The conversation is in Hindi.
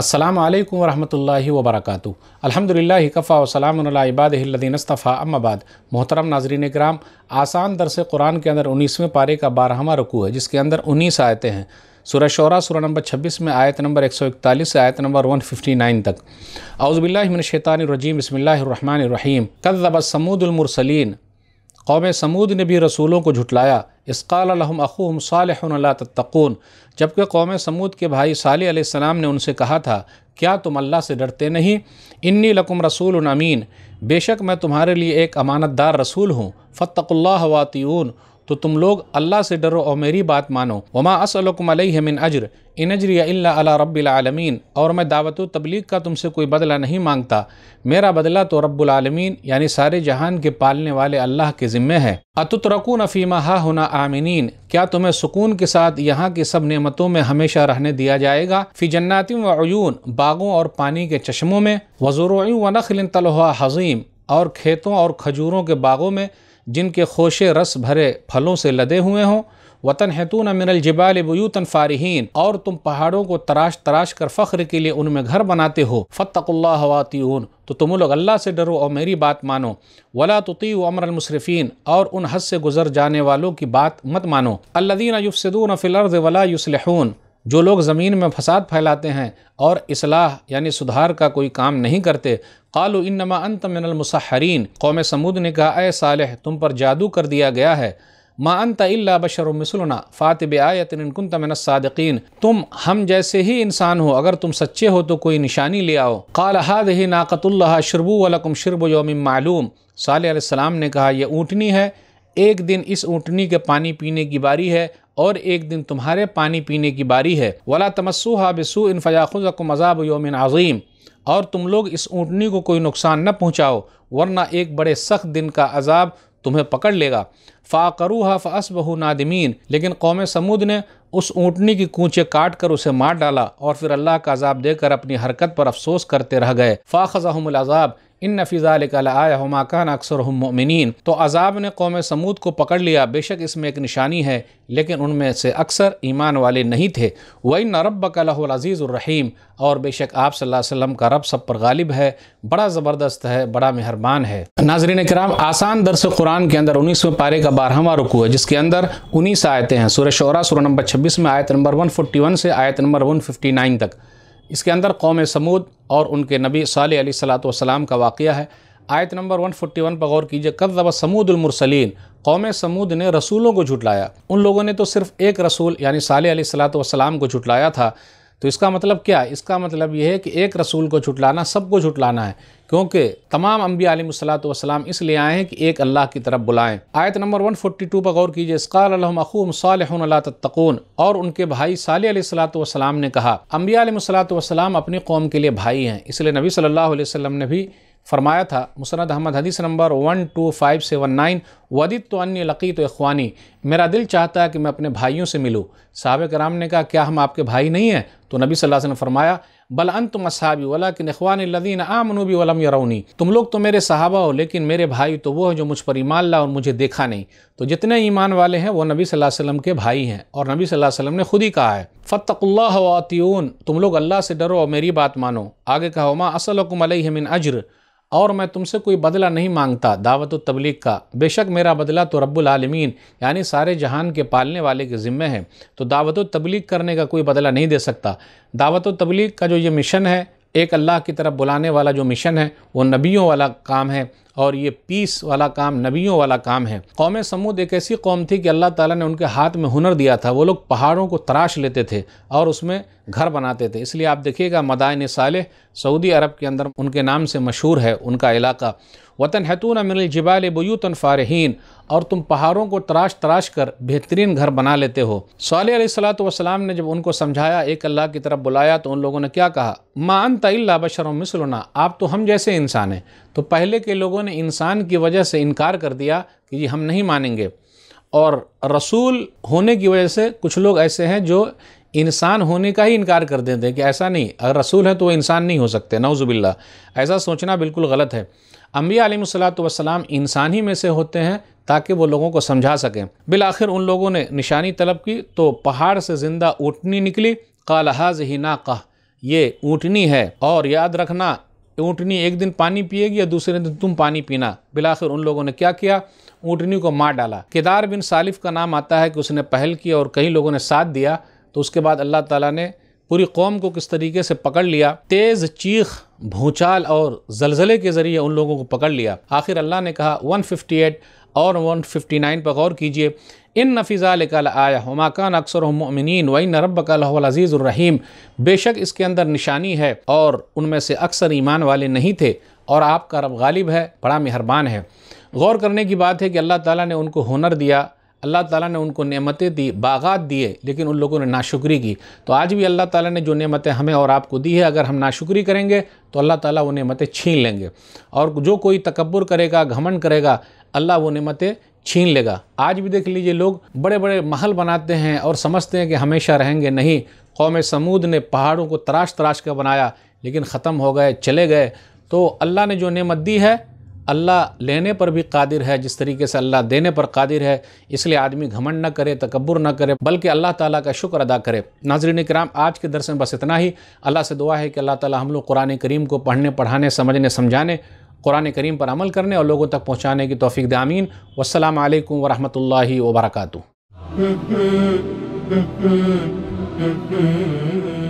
अल्लाम वरहमल वबरक अलहमदिल्ला कफ़ा वसलामबादीनस्तफ़ा अम्माबाद मोहतरम नाजरीन कराम आसान दरस कुरान के अंदर उन्नीसवें पारे का बारहवा रकू है जिसके अंदर उन्नीस आयतें हैं सुरह शरा सुरह नंबर छब्बीस में आयत नंबर एक सौ इकतालीस से आयत नंबर वन फिफ्टी नाइन तक अउज़बिल्लाशैतानरजीम बसमिल्लर रहीम कदबसमूदमरसलिन कौम समूद ने भी रसूलों को झुटलाया इसक़ालहम अखूम सालहन तत्तकून जबकि कौम समूद के भाई साल सलाम ने उनसे कहा था क्या तुम अल्लाह से डरते नहीं इन्नी लकुम रसूल अमीन बेशक मैं तुम्हारे लिए एक अमानतदार रसूल हूँ फ़तकुल्ला वातियून तो तुम लोग अल्लाह से डरो और मेरी बात मानो वमा असलकमिन अजर इन अजरिया अला और मैं दावत तबलीग का तुमसे कोई बदला नहीं मांगता मेरा बदला तो रब्बुलमीन यानी सारे जहान के पालने वाले अल्लाह के ज़िम्मे है अतुतरकून अफ़ीमा हा हना आमिनीन क्या तुम्हें सुकून के साथ यहाँ की सब नेमतों में हमेशा रहने दिया जाएगा फ़ी जन्नातिम वयून बागों और पानी के चश्मों में वज़ुर व नखल तलहा हज़ीम और खेतों और खजूरों के बागों में जिनके खोशे रस भरे फलों से लदे हुए हों वतन हैतून मिनल जबाल बयूतन फ़ारहन और तुम पहाड़ों को तराश तराश कर फ़ख्र के लिए उनमें घर बनाते हो फ़तकुल्ला हवातीन तो तुम लोग अल्लाह से डरो और मेरी बात मानो वला तुती अमरमसरफ़ीन और उन हद से गुजर जाने वालों की बात मत मानो अल्लादीन युफसदून फ़िलर्द वला युसलहून जो लोग ज़मीन में फसाद फैलाते हैं और असलाह यानी सुधार का कोई काम नहीं करते कालु इनमा अंत मिनलमसहरीन कौम समूद ने कहा ए साल तुम पर जादू कर दिया गया है मा अंत इल्ला बशर मिसलना फ़ातिब आयत इनकुन तमिनसादकिन तुम हम जैसे ही इंसान हो अगर तुम सच्चे हो तो कोई निशानी ले आओ काल हाद ही नाकतुल्ला शरबू वलकुम शरब योम मालूम साल ने कहा यह ऊँटनी है एक दिन इस ऊँटनी के पानी पीने की बारी है और एक दिन तुम्हारे पानी पीने की बारी है वला तमस्सू हाबिसू इन फ़याखुज़कम मज़ाब योमिन अज़ीम और तुम लोग इस ऊँटनी को कोई नुकसान न पहुँचाओ वरना एक बड़े सख्त दिन का अजाब तुम्हें पकड़ लेगा फ़ाकरूहा फ़सबहू नादमीन लेकिन कौम समूद ने उस ऊँटनी की कूँचे काट कर उसे मार डाला और फिर अल्लाह का अजाब देकर अपनी हरकत पर अफसोस करते रह गए फ़ाखज़ाहमल अजाब इन नफीजा आया हमा कान अक्सर मोमिन तो अजाब ने कौम समूद को पकड़ लिया बेशक इसमें एक निशानी है लेकिन उनमें से अक्सर ईमान वाले नहीं थे वही न रब कलाज़ीज़ुलरहीम और बेशक आप वसल्लम का रब सब पर गालिब है बड़ा ज़बरदस्त है बड़ा मेहरबान है नाजरीन कराम आसान दरस कुरान के अंदर उन्नीसवें पारे का बारहवा रुकू है जिसके अंदर उन्नीस आयतें हैं सुर शरा सुर नंबर छब्बीस में आयत नंबर वन फोर्टी वन से आयत नंबर वन फिफ्टी नाइन तक इसके अंदर कौम समूद और उनके नबी साल सलाम का वाक़ है आयत नंबर 141 पर गौर कीजिए कदब समूदलमरसलिन कौम समूद ने रसूलों को झुटलाया उन लोगों ने तो सिर्फ़ एक रसूल यानी साल वसलाम को झुटलाया था तो इसका मतलब क्या इसका मतलब यह है कि एक रसूल को छुटलाना सबको छुटलाना है क्योंकि तमाम अम्बी आलमसलात वसलाम इसलिए आए हैं कि एक अल्लाह की तरफ बुलाएं आयत नंबर 142 पर गौर कीजिए इसकालम साल और उनके भाई सालत वसलाम ने कहा अम्बी आलमसलात वसलाम अपनी कौम के लिए भाई हैं इसलिए नबी सल्ला अलैहि ने भी फरमाया था मुसनद अहमद हदीस number one two five seven nine वदित तो अन्य लकी तो अखवानी मेरा दिल चाहता है कि मैं अपने भाइयों से मिलूँ साहब कराम ने कहा क्या हम आपके भाई नहीं हैं तो नबी सल्लल्लाहु अलैहि वसल्लम ने फरमाया बल अंत मसाबी वाला कि नखवान लदीन आमनूबी वलम यरौनी तुम लोग तो मेरे साहबा हो लेकिन मेरे भाई तो वो है जो मुझ पर ईमान ला और मुझे देखा नहीं तो जितने ईमान वाले हैं वो नबी सल्लल्लाहु अलैहि वसल्लम के भाई हैं और नबी सल्लल्लाहु अलैहि वसल्लम ने खुद ही कहा है फ़तकुल्लातियून तुम लोग अल्लाह से डरो और मेरी बात मानो आगे कहा मा असलकुम अलैहि मिन अजर और मैं तुमसे कोई बदला नहीं मांगता दावत तबलीग का बेशक मेरा बदला तो रब्बुल आलमीन यानी सारे जहान के पालने वाले के ज़िम्मे हैं तो दावत तबलीग करने का कोई बदला नहीं दे सकता दावत व तबलीग का जो ये मिशन है एक अल्लाह की तरफ बुलाने वाला जो मिशन है वो नबियों वाला काम है और ये पीस वाला काम नबियों वाला काम है कौम समूद एक ऐसी कौम थी कि अल्लाह ताला ने उनके हाथ में हुनर दिया था वो लोग पहाड़ों को तराश लेते थे और उसमें घर बनाते थे इसलिए आप देखिएगा मदायन साल सऊदी अरब के अंदर उनके नाम से मशहूर है उनका इलाका वतन हैतून मिनल जबाल बयूतन फ़ारहीन और तुम पहाड़ों को तराश तराश कर बेहतरीन घर बना लेते हो साल सलात वसलाम ने जब उनको समझाया एक अल्लाह की तरफ बुलाया तो उन लोगों ने क्या कहा मान तल्ला बशर मिसलना आप तो हम जैसे इंसान हैं तो पहले के लोगों ने इंसान की वजह से इनकार कर दिया कि जी हम नहीं मानेंगे और रसूल होने की वजह से कुछ लोग ऐसे हैं जो इंसान होने का ही इनकार कर देते हैं कि ऐसा नहीं अगर रसूल है तो वह इंसान नहीं हो सकते नौजुबिल्ला ऐसा सोचना बिल्कुल गलत है अम्बिया आलमसलाम इंसान ही में से होते हैं ताकि वो लोगों को समझा सकें बिल आखिर उन लोगों ने निशानी तलब की तो पहाड़ से ज़िंदा ऊँटनी निकली कालहाज ही ना कह ये ऊँटनी है और याद रखना ऊँटनी एक दिन पानी पिएगी या दूसरे दिन तुम पानी पीना बिलाखिर उन लोगों ने क्या किया ऊँटनी को मार डाला केदार बिन सालिफ का नाम आता है कि उसने पहल की और कई लोगों ने साथ दिया तो उसके बाद अल्लाह ताला ने पूरी कौम को किस तरीके से पकड़ लिया तेज़ चीख भूचाल और जलजले के ज़रिए उन लोगों को पकड़ लिया आखिर अल्लाह ने कहा वन और वन पर गौर कीजिए इन नफीज़ा कल आया हमा अक्सर ममिन वन रब कलज़ीज़ुलरहीम बेशक इसके अंदर निशानी है और उनमें से अक्सर ईमान वाले नहीं थे और आपका रब गालिब है बड़ा मेहरबान है गौर करने की बात है कि अल्लाह ताली ने उनको हुनर दिया अल्लाह ताली ने उनको नमतें दी बागात दिए लेकिन उन लोगों ने नाशुक्री की तो आज भी अल्लाह ताली ने जो नमतें हमें और आपको दी है अगर हम नाशुक्री करेंगे तो अल्लाह ताली वो नमतें छीन लेंगे और जो कोई तकबर करेगा घमंड करेगा अल्लाह वो नमतें छीन लेगा आज भी देख लीजिए लोग बड़े बड़े महल बनाते हैं और समझते हैं कि हमेशा रहेंगे नहीं कौम समूद ने पहाड़ों को तराश तराश कर बनाया लेकिन ख़त्म हो गए चले गए तो अल्लाह ने जो नेमत दी है अल्लाह लेने पर भी कादिर है जिस तरीके से अल्लाह देने पर कादिर है इसलिए आदमी घमंड न करे तकबर न करे बल्कि अल्लाह ताला का शुक्र अदा करे नाजरीन कराम आज के दर्शन बस इतना ही अल्लाह से दुआ है कि अल्लाह ताला हम लोग कुरान करीम को पढ़ने पढ़ाने समझने समझाने कुरान करीम पर अमल करने और लोगों तक पहुँचाने की तोफ़ी दामीन वालकम वरहमल वर्का